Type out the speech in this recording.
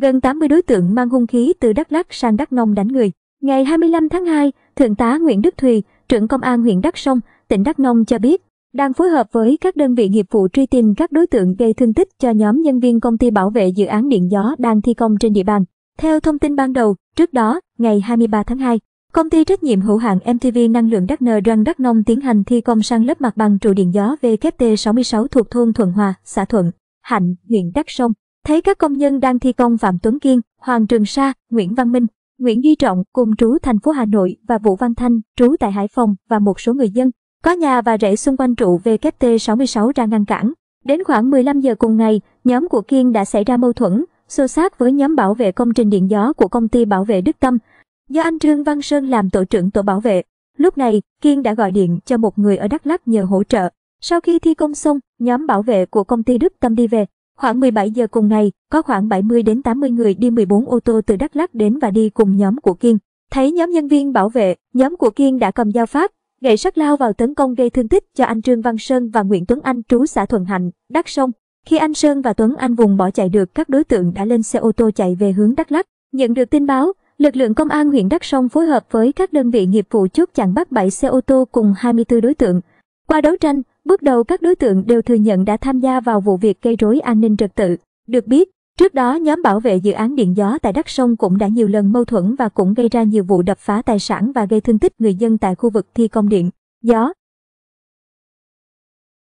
Gần 80 đối tượng mang hung khí từ Đắk Lắk sang Đắk Nông đánh người. Ngày 25 tháng 2, Thượng tá Nguyễn Đức Thùy, trưởng công an huyện Đắk Sông, tỉnh Đắk Nông cho biết, đang phối hợp với các đơn vị nghiệp vụ truy tìm các đối tượng gây thương tích cho nhóm nhân viên công ty bảo vệ dự án điện gió đang thi công trên địa bàn. Theo thông tin ban đầu, trước đó, ngày 23 tháng 2, công ty trách nhiệm hữu hạn MTV Năng lượng Đắk Nờ Răng Đắk Nông tiến hành thi công sang lớp mặt bằng trụ điện gió VKT66 thuộc thôn Thuận Hòa, xã Thuận, Hạnh, huyện Đắk Sông. Thấy các công nhân đang thi công Phạm Tuấn Kiên, Hoàng Trường Sa, Nguyễn Văn Minh, Nguyễn Duy Trọng cùng trú thành phố Hà Nội và Vũ Văn Thanh trú tại Hải Phòng và một số người dân, có nhà và rễ xung quanh trụ VKT66 ra ngăn cản. Đến khoảng 15 giờ cùng ngày, nhóm của Kiên đã xảy ra mâu thuẫn, xô xát với nhóm bảo vệ công trình điện gió của công ty bảo vệ Đức Tâm, do anh Trương Văn Sơn làm tổ trưởng tổ bảo vệ. Lúc này, Kiên đã gọi điện cho một người ở Đắk Lắk nhờ hỗ trợ. Sau khi thi công xong, nhóm bảo vệ của công ty Đức Tâm đi về, Khoảng 17 giờ cùng ngày, có khoảng 70 đến 80 người đi 14 ô tô từ Đắk Lắk đến và đi cùng nhóm của Kiên. Thấy nhóm nhân viên bảo vệ, nhóm của Kiên đã cầm dao pháp, gậy sắt lao vào tấn công gây thương tích cho anh Trương Văn Sơn và Nguyễn Tuấn Anh trú xã Thuận Hạnh, Đắk Sông. Khi anh Sơn và Tuấn Anh vùng bỏ chạy được, các đối tượng đã lên xe ô tô chạy về hướng Đắk Lắk. Nhận được tin báo, lực lượng công an huyện Đắk Sông phối hợp với các đơn vị nghiệp vụ chốt chặn bắt 7 xe ô tô cùng 24 đối tượng. Qua đấu tranh, Bước đầu các đối tượng đều thừa nhận đã tham gia vào vụ việc gây rối an ninh trật tự. Được biết, trước đó nhóm bảo vệ dự án điện gió tại Đắk Sông cũng đã nhiều lần mâu thuẫn và cũng gây ra nhiều vụ đập phá tài sản và gây thương tích người dân tại khu vực thi công điện. Gió